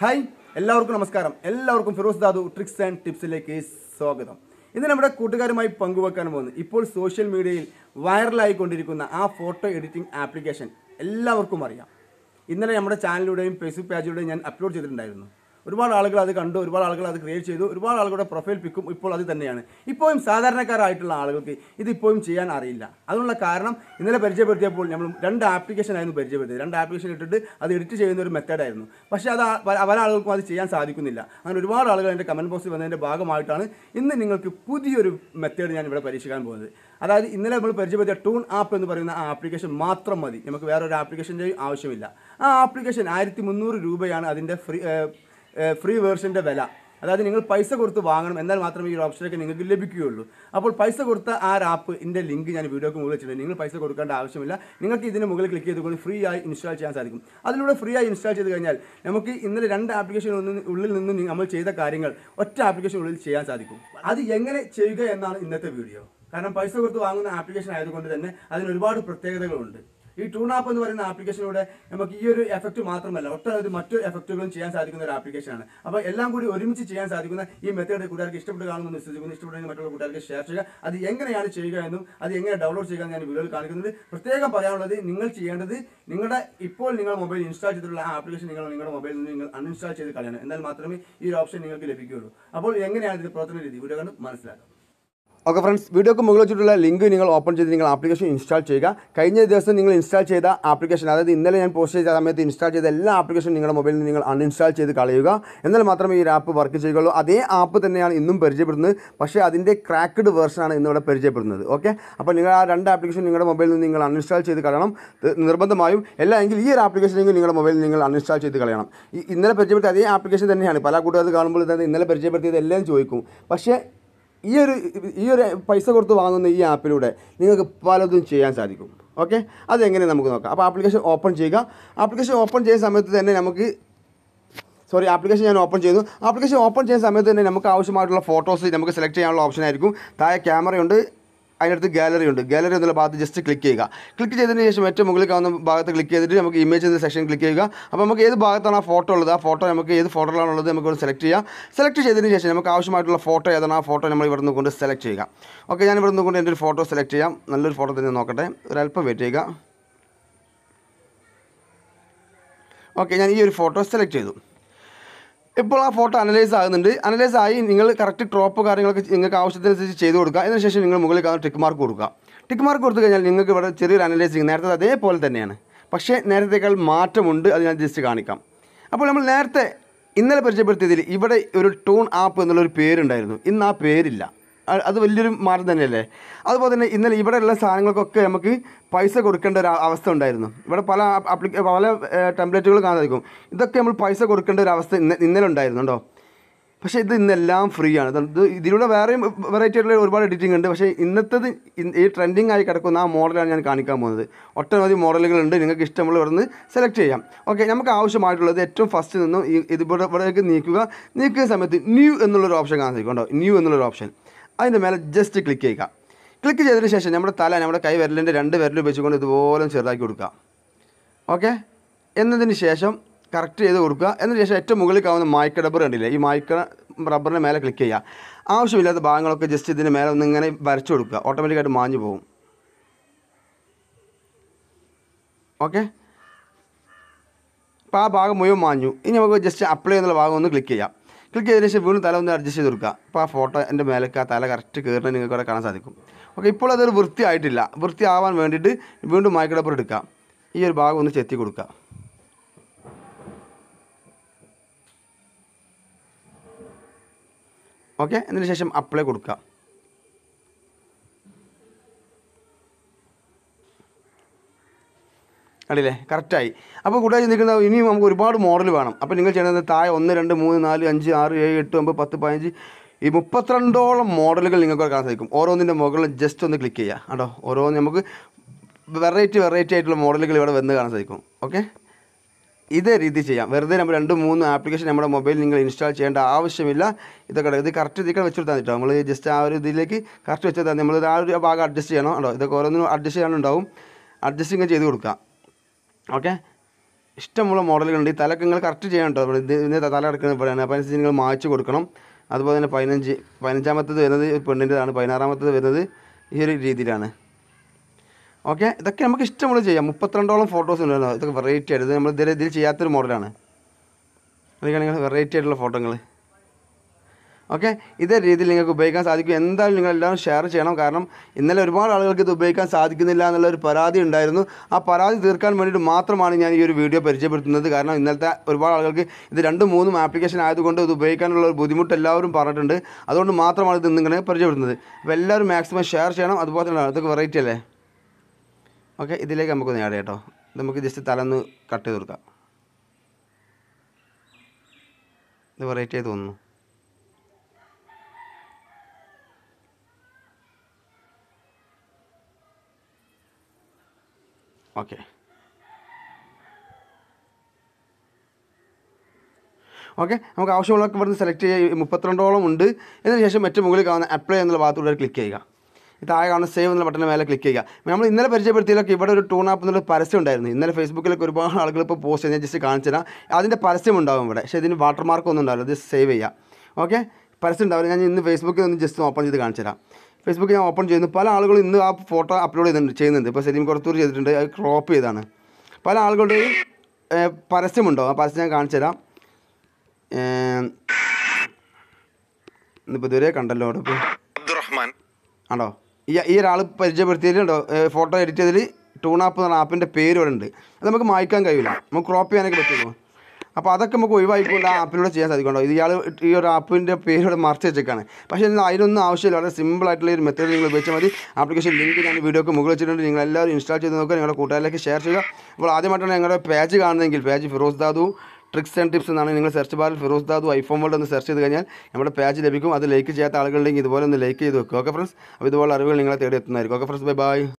hi എല്ലാവർക്കും നമസ്കാരം എല്ലാവർക്കും ഫിറോസ് ദാദു ട്രിക്സ് ആൻഡ് ടിപ്സിലേക്ക് സ്വാഗതം ഇന്ന് നമ്മുടെ കൂട്ടുകാരുമായി പങ്കുവെക്കാൻ പോകുന്നത് ഇപ്പോൾ സോഷ്യൽ മീഡിയയിൽ വൈറലായിക്കൊണ്ടിരിക്കുന്ന ആ ഫോട്ടോ എഡിറ്റിംഗ് ആപ്ലിക്കേഷൻ എല്ലാവർക്കും അറിയാം ഇന്നലെ നമ്മുടെ ചാനലിലൂടെയും ഫേസ്ബുക്ക് പേജിലൂടെയും ഞാൻ അപ്ലോഡ് ചെയ്തിട്ടുണ്ടായിരുന്നു ഒരുപാട് ആളുകൾ അത് കണ്ടു ഒരുപാട് ആളുകൾ അത് ക്രിയേറ്റ് ചെയ്തു ഒരുപാട് ആളുകളുടെ പ്രൊഫൈൽ പിക്കും ഇപ്പോൾ അത് തന്നെയാണ് ഇപ്പോഴും സാധാരണക്കാരായിട്ടുള്ള ആളുകൾക്ക് ഇതിപ്പോഴും ചെയ്യാൻ അറിയില്ല അതിനുള്ള കാരണം ഇന്നലെ പരിചയപ്പെടുത്തിയപ്പോൾ നമ്മൾ രണ്ട് ആപ്ലിക്കേഷൻ ആയിരുന്നു പരിചയപ്പെടുത്തിയത് രണ്ട് ആപ്ലിക്കേഷൻ ഇട്ടിട്ട് അത് എഡിറ്റ് ചെയ്യുന്ന ഒരു മെത്തേഡായിരുന്നു പക്ഷേ അത് പല ആളുകൾക്കും അത് ചെയ്യാൻ സാധിക്കുന്നില്ല അങ്ങനെ ഒരുപാട് ആളുകൾ എൻ്റെ കമൻറ്റ് ബോക്സിൽ വന്നതിൻ്റെ ഭാഗമായിട്ടാണ് ഇന്ന് നിങ്ങൾക്ക് പുതിയൊരു മെത്തേഡ് ഞാൻ ഇവിടെ പരീക്ഷിക്കാൻ പോകുന്നത് അതായത് ഇന്നലെ നമ്മൾ പരിചയപ്പെടുത്തിയ ടൂൺ ആപ്പ് എന്ന് പറയുന്ന ആ ആപ്ലിക്കേഷൻ മാത്രം മതി നമുക്ക് വേറൊരു ആപ്ലിക്കേഷൻ്റെ ആവശ്യമില്ല ആ ആപ്ലിക്കേഷൻ ആയിരത്തി മുന്നൂറ് രൂപയാണ് അതിൻ്റെ ഫ്രീ ഫ്രീ വേർഷൻ്റെ വില അതായത് നിങ്ങൾ പൈസ കൊടുത്ത് വാങ്ങണം എന്നാൽ മാത്രമേ ഈ ഒരു ഓപ്ഷനൊക്കെ നിങ്ങൾക്ക് ലഭിക്കുകയുള്ളൂ അപ്പോൾ പൈസ കൊടുത്ത ആ ആപ്പ് എൻ്റെ ലിങ്ക് ഞാൻ വീഡിയോക്ക് മുകളിൽ വെച്ചിട്ടുണ്ട് നിങ്ങൾ പൈസ കൊടുക്കേണ്ട ആവശ്യമില്ല നിങ്ങൾക്ക് ഇതിന് മുകളിൽ ക്ലിക്ക് ചെയ്തുകൊണ്ട് ഫ്രീ ആയി ഇൻസ്റ്റാൾ ചെയ്യാൻ സാധിക്കും അതിലൂടെ ഫ്രീ ആയി ഇൻസ്റ്റാൾ ചെയ്ത് കഴിഞ്ഞാൽ നമുക്ക് ഇന്നലെ രണ്ട് ആപ്ലിക്കേഷൻ ഉള്ളിൽ നിന്ന് നമ്മൾ ചെയ്ത കാര്യങ്ങൾ ഒറ്റ ആപ്ലിക്കേഷൻ ഉള്ളിൽ ചെയ്യാൻ സാധിക്കും അത് എങ്ങനെ ചെയ്യുക എന്നാണ് ഇന്നത്തെ വീഡിയോ കാരണം പൈസ കൊടുത്ത് വാങ്ങുന്ന ആപ്ലിക്കേഷൻ ആയതുകൊണ്ട് തന്നെ അതിന് ഒരുപാട് പ്രത്യേകതകളുണ്ട് ഈ ടൂൺ ആപ്പ് എന്ന് പറയുന്ന ആപ്ലിക്കേഷനിലൂടെ നമുക്ക് ഈ ഒരു എഫക്റ്റ് മാത്രമല്ല ഒട്ടനവധി മറ്റു എഫക്റ്റുകളും ചെയ്യാൻ സാധിക്കുന്ന ഒരു ആപ്ലിക്കേഷനാണ് അപ്പോൾ എല്ലാം കൂടി ഒരുമിച്ച് ചെയ്യാൻ സാധിക്കുന്ന ഈ മെത്തേഡ് കൂട്ടുകാർക്ക് ഇഷ്ടപ്പെട്ട് കാണുമെന്ന് വിശ്വസിക്കുന്നു ഇഷ്ടപ്പെട്ടെങ്കിൽ മറ്റുള്ള കൂട്ടുകാർക്ക് ഷെയർ ചെയ്യുക അത് എങ്ങനെയാണ് ചെയ്യുക എന്നും അത് എങ്ങനെ ഡൗൺലോഡ് ചെയ്യുക എന്ന് ഞാൻ വീഡിയോയിൽ കാണിക്കുന്നത് പ്രത്യേകം പറയാനുള്ളത് നിങ്ങൾ ചെയ്യേണ്ടത് നിങ്ങളുടെ ഇപ്പോൾ നിങ്ങൾ മൊബൈൽ ഇൻസ്റ്റാൾ ചെയ്തിട്ടുള്ള ആ ആപ്ലിക്കേഷൻ നിങ്ങൾ നിങ്ങളുടെ മൊബൈലിൽ നിന്ന് നിങ്ങൾ അൺഇൻസ്റ്റാൾ ചെയ്ത് കളയണം എന്നാൽ മാത്രമേ ഈ ഒരു ഓപ്ഷൻ നിങ്ങൾക്ക് ലഭിക്കുകയുള്ളൂ അപ്പോൾ എങ്ങനെയാണ് ഇതിന്റെ പ്രവർത്തന രീതി വീഡിയോ കണ്ട് മനസ്സിലാക്കാം ഓക്കെ ഫ്രണ്ട്സ് വീഡിയോക്ക് മുകളിൽ വെച്ചിട്ടുള്ള ലിങ്ക് നിങ്ങൾ ഓപ്പൺ ചെയ്ത് നിങ്ങൾ ആപ്ലിക്കേഷൻ ഇൻസ്റ്റാൾ ചെയ്യുക കഴിഞ്ഞ ദിവസം നിങ്ങൾ ഇൻസ്റ്റാൾ ചെയ്ത ആപ്ലിക്കേഷൻ അതായത് ഇന്നലെ ഞാൻ പോസ്റ്റ് ചെയ്ത സമയത്ത് ഇൻസ്റ്റാൾ ചെയ്ത എല്ലാ ആപ്ലിക്കേഷനും നിങ്ങളുടെ മൊബൈലിൽ നിങ്ങൾ അൺഇൻസ്റ്റാൾ ചെയ്ത് കളയുക എന്നാൽ മാത്രമേ ഈ ആപ്പ് വർക്ക് ചെയ്യുകയുള്ളൂ അതേ ആപ്പ് തന്നെയാണ് ഇന്നും പരിചയപ്പെടുന്നത് പക്ഷേ അതിൻ്റെ ക്രാക്ക്ഡ് വേർഷനാണ് ഇന്നിവിടെ പരിചയപ്പെടുന്നത് ഓക്കെ അപ്പോൾ നിങ്ങൾ ആ രണ്ട് ആപ്ലിക്കേഷൻ നിങ്ങളുടെ മൊബൈലിൽ നിന്ന് നിങ്ങൾ അൺഇൻസ്റ്റാൾ ചെയ്ത് കളയണം നിർബന്ധമായും അല്ല എങ്കിൽ ഈ ഒരു ആപ്ലിക്കേഷനെങ്കിൽ നിങ്ങളുടെ മൊബൈലിൽ നിങ്ങൾ അൺഇൻസ്റ്റാൾ ചെയ്ത് കളയണം ഇന്നലെ പരിചയപ്പെടുത്തിയ അതേ ആപ്ലിക്കേഷൻ തന്നെയാണ് പല കൂട്ടുകാർ കാണുമ്പോൾ ഇന്നലെ പരിചയപ്പെടുത്തിയത് എല്ലാം ചോദിക്കും പക്ഷേ ഈ ഒരു ഈ ഒരു പൈസ കൊടുത്ത് വാങ്ങുന്ന ഈ ആപ്പിലൂടെ നിങ്ങൾക്ക് പലതും ചെയ്യാൻ സാധിക്കും ഓക്കെ അതെങ്ങനെ നമുക്ക് നോക്കാം അപ്പോൾ ആപ്ലിക്കേഷൻ ഓപ്പൺ ചെയ്യുക ആപ്ലിക്കേഷൻ ഓപ്പൺ ചെയ്യുന്ന സമയത്ത് തന്നെ നമുക്ക് സോറി ആപ്ലിക്കേഷൻ ഞാൻ ഓപ്പൺ ചെയ്തു ആപ്ലിക്കേഷൻ ഓപ്പൺ ചെയ്യുന്ന സമയത്ത് തന്നെ നമുക്ക് ആവശ്യമായിട്ടുള്ള ഫോട്ടോസ് നമുക്ക് സെലക്ട് ചെയ്യാനുള്ള ഓപ്ഷൻ ആയിരിക്കും താഴെ ക്യാമറയുണ്ട് അതിനടുത്ത് ഗാലറി ഉണ്ട് ഗാലറി എന്നുള്ള ഭാഗത്ത് ജസ്റ്റ് ക്ലിക്ക് ചെയ്യുക ക്ലിക്ക് ചെയ്തതിന് ശേഷം ഏറ്റവും മുകളിൽ കാണുന്ന ഭാഗത്ത് ക്ലിക്ക് ചെയ്തിട്ട് നമുക്ക് ഇമേജ് എന്ന സെക്ഷൻ ക്ലിക്ക് ചെയ്യുക അപ്പോൾ നമുക്ക് ഏത് ഭാഗത്താണ് ആ ഫോട്ടോ ഉള്ളത് ആ ഫോട്ടോ നമുക്ക് ഏത് ഫോട്ടോയിലാണുള്ളത് നമുക്ക് ഒന്ന് സെലക്ട് ചെയ്യാം സെലക്ട് ചെയ്തതിന് ശേഷം നമുക്ക് ആവശ്യമായിട്ടുള്ള ഫോട്ടോ ഏതാണ് ആ ഫോട്ടോ നമ്മൾ ഇവിടെ കൊണ്ട് സെലക്ട് ചെയ്യുക ഓക്കെ ഞാൻ ഇവിടെ കൊണ്ട് എൻ്റെ ഒരു ഫോട്ടോ സെലക്ട് ചെയ്യാം നല്ലൊരു ഫോട്ടോ തന്നെ നോക്കട്ടെ ഒരല്പം വെയിറ്റ് ചെയ്യുക ഓക്കെ ഞാൻ ഈ ഒരു ഫോട്ടോ സെലക്ട് ചെയ്തു ഇപ്പോൾ ആ ഫോട്ടോ അനലൈസ് ആകുന്നുണ്ട് അനലൈസ് ആയി നിങ്ങൾ കറക്റ്റ് ഡ്രോപ്പ് കാര്യങ്ങളൊക്കെ നിങ്ങൾക്ക് ആവശ്യത്തിനനുസരിച്ച് ചെയ്ത് കൊടുക്കുക അതിനുശേഷം നിങ്ങൾ മുകളിൽ കാണുന്ന ടിക്ക് മാർക്ക് കൊടുക്കുക ടിക്ക് മാർക്ക് കൊടുത്തു കഴിഞ്ഞാൽ നിങ്ങൾക്ക് ഇവിടെ ചെറിയൊരു അനലൈസിങ് നേരത്തെ അതേപോലെ തന്നെയാണ് പക്ഷേ നേരത്തേക്കാൾ മാറ്റമുണ്ട് അത് ഞാൻ ജസ്റ്റ് കാണിക്കാം അപ്പോൾ നമ്മൾ നേരത്തെ ഇന്നലെ പരിചയപ്പെടുത്തിയതിൽ ഇവിടെ ഒരു ടൂൺ ആപ്പ് എന്നുള്ളൊരു പേരുണ്ടായിരുന്നു ഇന്ന് ആ പേരില്ല അത് വലിയൊരു മാറ്റം തന്നെയല്ലേ അതുപോലെ തന്നെ ഇന്നലെ ഇവിടെയുള്ള സാധനങ്ങൾക്കൊക്കെ നമുക്ക് പൈസ കൊടുക്കേണ്ട ഒരു അവസ്ഥ ഉണ്ടായിരുന്നു ഇവിടെ പല ആപ്ലിക്ക പല ടെംപ്ലേറ്റുകൾ കാണാതിരിക്കും ഇതൊക്കെ നമ്മൾ പൈസ കൊടുക്കേണ്ട ഒരു അവസ്ഥ ഇന്ന് ഇന്നലെ ഉണ്ടായിരുന്നുണ്ടോ പക്ഷേ ഇത് ഇന്നെല്ലാം ഫ്രീ ആണ് ഇത് ഇതിലൂടെ വേറെയും വെറൈറ്റി ആയിട്ടുള്ള ഒരുപാട് എഡിറ്റിംഗ് ഉണ്ട് പക്ഷേ ഇന്നത്തത് ഈ ട്രെൻഡിങ് ആയി കിടക്കുന്ന ആ മോഡലാണ് ഞാൻ കാണിക്കാൻ പോകുന്നത് ഒട്ടനവധി മോഡലുകളുണ്ട് നിങ്ങൾക്ക് ഇഷ്ടമുള്ള ഇവിടെ നിന്ന് സെലക്ട് ചെയ്യാം ഓക്കെ നമുക്ക് ആവശ്യമായിട്ടുള്ളത് ഏറ്റവും ഫസ്റ്റ് നിന്നും ഈ ഇത് ഇവിടെ ഇവിടേക്ക് നീക്കുക നീക്കുന്ന സമയത്ത് ന്യൂ എന്നുള്ളൊരു ഓപ്ഷൻ കാണാൻ സാധിക്കും കേട്ടോ ന്യൂ എന്നുള്ളൊരു ഓപ്ഷൻ അതിൻ്റെ മേലെ ജസ്റ്റ് ക്ലിക്ക് ചെയ്യുക ക്ലിക്ക് ചെയ്തതിന് ശേഷം നമ്മുടെ തല നമ്മുടെ കൈ വിരലിൻ്റെ രണ്ട് വിരലും വെച്ചുകൊണ്ട് ഇതുപോലെ ചെറുതാക്കി കൊടുക്കുക ഓക്കെ എന്നതിന് ശേഷം കറക്റ്റ് ചെയ്ത് കൊടുക്കുക എന്നതിന് ശേഷം ഏറ്റവും മുകളിൽ കാണുന്ന മായ്ക്ക റബ്ബർ കണ്ടില്ലേ ഈ മായ്ക്ക റബ്ബറിൻ്റെ മേലെ ക്ലിക്ക് ചെയ്യുക ആവശ്യമില്ലാത്ത ഭാഗങ്ങളൊക്കെ ജസ്റ്റ് ഇതിൻ്റെ മേലെ ഒന്ന് ഇങ്ങനെ വരച്ചു കൊടുക്കുക ഓട്ടോമാറ്റിക്കായിട്ട് മാഞ്ഞു പോകും ഓക്കെ അപ്പോൾ ആ ഭാഗം മുഴുവൻ മാഞ്ഞു ഇനി നമുക്ക് ജസ്റ്റ് അപ്ലൈ എന്നുള്ള ഭാഗം ഒന്ന് ക്ലിക്ക് ചെയ്യാം ക്ലിക്ക് ചെയ്തതിന് ശേഷം വീണ്ടും തല ഒന്ന് അഡ്ജസ്റ്റ് ചെയ്ത് കൊടുക്കുക അപ്പോൾ ആ ഫോട്ടോ എൻ്റെ മേലേക്ക് ആ തല കറക്റ്റ് കയറുന്നത് നിങ്ങൾക്ക് അവിടെ കാണാൻ സാധിക്കും ഓക്കെ ഇപ്പോൾ അതൊരു വൃത്തിയായിട്ടില്ല വൃത്തിയാവാൻ വേണ്ടിയിട്ട് വീണ്ടും മൈക്കിടപ്പുറം എടുക്കാം ഈ ഒരു ഭാഗം ഒന്ന് ചെത്തി കൊടുക്കുക ഓക്കെ അതിന് ശേഷം അപ്ലൈ കൊടുക്കാം കണ്ടില്ലേ കറക്റ്റായി അപ്പോൾ കൂടാതെ നിൽക്കുന്ന ഇനിയും നമുക്ക് ഒരുപാട് മോഡൽ വേണം അപ്പോൾ നിങ്ങൾ ചെയ്യുന്നത് താഴെ ഒന്ന് രണ്ട് മൂന്ന് നാല് അഞ്ച് ആറ് ഏഴ് എട്ട് ഒമ്പത് പത്ത് പതിനഞ്ച് ഈ മുപ്പത്തിരണ്ടോളം മോഡലുകൾ നിങ്ങൾക്ക് കാണാൻ സാധിക്കും ഓരോന്നിൻ്റെ മുകളിൽ ജസ്റ്റ് ഒന്ന് ക്ലിക്ക് ചെയ്യുക കേട്ടോ ഓരോന്ന് നമുക്ക് വെറൈറ്റി വെറൈറ്റി ആയിട്ടുള്ള മോഡലുകൾ ഇവിടെ വന്ന് കാണാൻ സാധിക്കും ഓക്കെ ഇതേ രീതി ചെയ്യാം വെറുതെ നമ്മൾ രണ്ട് മൂന്ന് ആപ്ലിക്കേഷൻ നമ്മുടെ മൊബൈലിൽ നിങ്ങൾ ഇൻസ്റ്റാൾ ചെയ്യേണ്ട ആവശ്യമില്ല ഇതൊക്കെ ഇത് കറക്റ്റ് രീതിക്കാൻ വെച്ച് കൊടുത്താൽ കേട്ടോ നമ്മൾ ജസ്റ്റ് ആ ഒരു ഇതിലേക്ക് കറക്റ്റ് വെച്ചാൽ നമ്മൾ ആ ഒരു ഭാഗം അഡ്ജസ്റ്റ് ചെയ്യണം കേട്ടോ ഇതൊക്കെ ഓരോന്നും അഡ്ജസ്റ്റ് ചെയ്യാനുണ്ടാവും അഡ്ജസ്റ്റിങ് ചെയ്ത് കൊടുക്കാം ഓക്കെ ഇഷ്ടമുള്ള മോഡലുകളുണ്ട് ഈ തലക്കങ്ങൾ നിങ്ങൾ കറക്റ്റ് ചെയ്യാൻ കേട്ടോ ഇതിൻ്റെ തല കിടക്കുന്നത് പോലെയാണ് അപ്പോൾ അതിനനുസരിച്ച് നിങ്ങൾ മാച്ച് കൊടുക്കണം അതുപോലെ തന്നെ പതിനഞ്ച് പതിനഞ്ചാമത്തത് വരുന്നത് പെണ്ണിൻ്റെതാണ് പതിനാറാമത്തത് വരുന്നത് ഈ ഒരു രീതിയിലാണ് ഓക്കെ ഇതൊക്കെ നമുക്ക് ഇഷ്ടമുള്ള ചെയ്യാം മുപ്പത്തിരണ്ടോളം ഫോട്ടോസ് ഉണ്ടല്ലോ ഇതൊക്കെ വെറൈറ്റി ആയിട്ട് നമ്മൾ ഇതിൽ ഇതിൽ ചെയ്യാത്തൊരു മോഡലാണ് അതൊക്കെയാണ് വെറൈറ്റി ആയിട്ടുള്ള ഫോട്ടോകൾ ഓക്കെ ഇതേ രീതിയിൽ നിങ്ങൾക്ക് ഉപയോഗിക്കാൻ സാധിക്കും എന്തായാലും നിങ്ങളെല്ലാവരും ഷെയർ ചെയ്യണം കാരണം ഇന്നലെ ഒരുപാട് ആളുകൾക്ക് ഇത് ഉപയോഗിക്കാൻ സാധിക്കുന്നില്ല എന്നുള്ള ഒരു പരാതി ഉണ്ടായിരുന്നു ആ പരാതി തീർക്കാൻ വേണ്ടിയിട്ട് മാത്രമാണ് ഞാൻ ഈ ഒരു വീഡിയോ പരിചയപ്പെടുത്തുന്നത് കാരണം ഇന്നലത്തെ ഒരുപാട് ആളുകൾക്ക് ഇത് രണ്ടും മൂന്നും ആപ്ലിക്കേഷൻ ആയതുകൊണ്ട് ഇത് ഉപയോഗിക്കാനുള്ള ഒരു ബുദ്ധിമുട്ട് എല്ലാവരും പറഞ്ഞിട്ടുണ്ട് അതുകൊണ്ട് മാത്രമാണ് ഇത് നിങ്ങളെ പരിചയപ്പെടുത്തുന്നത് അപ്പോൾ എല്ലാവരും മാക്സിമം ഷെയർ ചെയ്യണം അതുപോലെ തന്നെ അതൊക്കെ വെറൈറ്റി അല്ലേ ഓക്കെ ഇതിലേക്ക് നമുക്ക് നേടാം കേട്ടോ നമുക്ക് ജസ്റ്റ് തലന്ന് കട്ട് ചെയ്ത് കൊടുക്കാം ഇത് വെറൈറ്റി ആയി തോന്നുന്നു ഓക്കെ ഓക്കെ നമുക്ക് ആവശ്യമുള്ളതൊക്കെ ഇവിടുന്ന് സെലക്ട് ചെയ്യുക മുപ്പത്തിരണ്ടോളം ഉണ്ട് ഇതിന് ശേഷം മറ്റു മുകളിൽ കാണുന്ന അപ്ലൈ എന്നുള്ള ഭാഗത്തൂടെ ക്ലിക്ക് ചെയ്യുക താഴെ കാണുന്ന സേവ് എന്നുള്ള ബട്ടണിന് മേലെ ക്ലിക്ക് ചെയ്യുക നമ്മൾ ഇന്നലെ പരിചയപ്പെടുത്തിയതിലൊക്കെ ഇവിടെ ഒരു ടൂൺ ആപ്പ് എന്നുള്ള പരസ്യം ഉണ്ടായിരുന്നു ഇന്നലെ ഫേസ്ബുക്കിലൊക്കെ ഒരുപാട് ആളുകൾ ഇപ്പോൾ പോസ്റ്റ് ചെയ്ത് ജസ്റ്റ് കാണിച്ചു തരാം അതിൻ്റെ പരസ്യം ഉണ്ടാവും ഇവിടെ പക്ഷേ ഇതിന് വാട്ടർമാർക്ക് ഒന്നും ഉണ്ടാവില്ല അത് സേവ് ചെയ്യുക ഓക്കെ പരസ്യം ഉണ്ടാവില്ല ഞാൻ ഇന്ന് ഫേസ്ബുക്കിൽ ഒന്ന് ജസ്റ്റ് ഓപ്പൺ ചെയ്ത് കാണിച്ചു തരാം ഫേസ്ബുക്ക് ഞാൻ ഓപ്പൺ ചെയ്യുന്നു പല ആളുകളും ഇന്ന് ആ ഫോട്ടോ അപ്ലോഡ് ചെയ്തിട്ടുണ്ട് ചെയ്യുന്നുണ്ട് ഇപ്പോൾ സെലീം കുറത്തൂർ ചെയ്തിട്ടുണ്ട് അത് ക്രോപ്പ് ചെയ്താണ് പല ആളുകളുടെയും പരസ്യമുണ്ടോ ആ പരസ്യം ഞാൻ കാണിച്ചു തരാം ഇന്നിപ്പോൾ ഇതുവരെ കണ്ടല്ലോ അവിടെ അബ്ദുറഹ്മാൻ ആണോ ഈ ഈ ഒരാൾ പരിചയപ്പെടുത്തിയതിലുണ്ടോ ഫോട്ടോ എഡിറ്റ് ചെയ്തതിൽ ആപ്പ് എന്ന ആപ്പിൻ്റെ പേര് ഇവിടെ ഉണ്ട് അത് നമുക്ക് മായ്ക്കാൻ കഴിയില്ല നമുക്ക് ക്രോപ്പ് ചെയ്യാനൊക്കെ പറ്റുള്ളൂ അപ്പോൾ അതൊക്കെ നമുക്ക് ഒഴിവാക്കിക്കൊണ്ട് ആ ആപ്പിലൂടെ ചെയ്യാൻ സാധിക്കുമോ ഇയാൾ ഈ ഒരു ആപ്പിൻ്റെ പേരോട് മറച്ച് വെച്ചേക്കാണ് പക്ഷേ എന്നാൽ അതിനൊന്നും ആവശ്യമില്ല വളരെ സിമ്പിൾ ആയിട്ടുള്ള ഒരു മെത്തേഡ് നിങ്ങൾ ഉപയോഗിച്ചാൽ മതി ആപ്ലിക്കേഷൻ ലിങ്ക് ഞാൻ വീഡിയോക്ക് മുകളിൽ വെച്ചിട്ടുണ്ട് നിങ്ങൾ എല്ലാവരും ഇൻസ്റ്റാൾ ചെയ്ത് നോക്കുക നിങ്ങളുടെ കൂട്ടുകാരിലേക്ക് ഷെയർ ചെയ്യുക അപ്പോൾ ആദ്യമായിട്ടാണ് ഞങ്ങളുടെ പേജ് കാണുന്നതെങ്കിൽ page Firoz Dadu tricks and tips എന്നാണ് നിങ്ങൾ സെർച്ച് ബാറിൽ ഫിറോസ് ദാദു ഐഫോൺ വേൾഡ് ഒന്ന് സെർച്ച് ചെയ്ത് കഴിഞ്ഞാൽ നമ്മുടെ പേജ് ലഭിക്കും അത് ലൈക്ക് ചെയ്യാത്ത ആളുകളുണ്ടെങ്കിൽ ഇതുപോലെ ഒന്ന് ലൈക്ക് ചെയ്ത് വെക്കുക ഓക്കെ ഫ്രണ്ട്സ് അപ്പോൾ ഇതുപോലെ അറിവുകൾ നിങ്ങളെ തേടി എത്തുന്നതായിരിക്കും ഓക്കെ ഫ്രണ്ട്സ് ബൈ ബൈ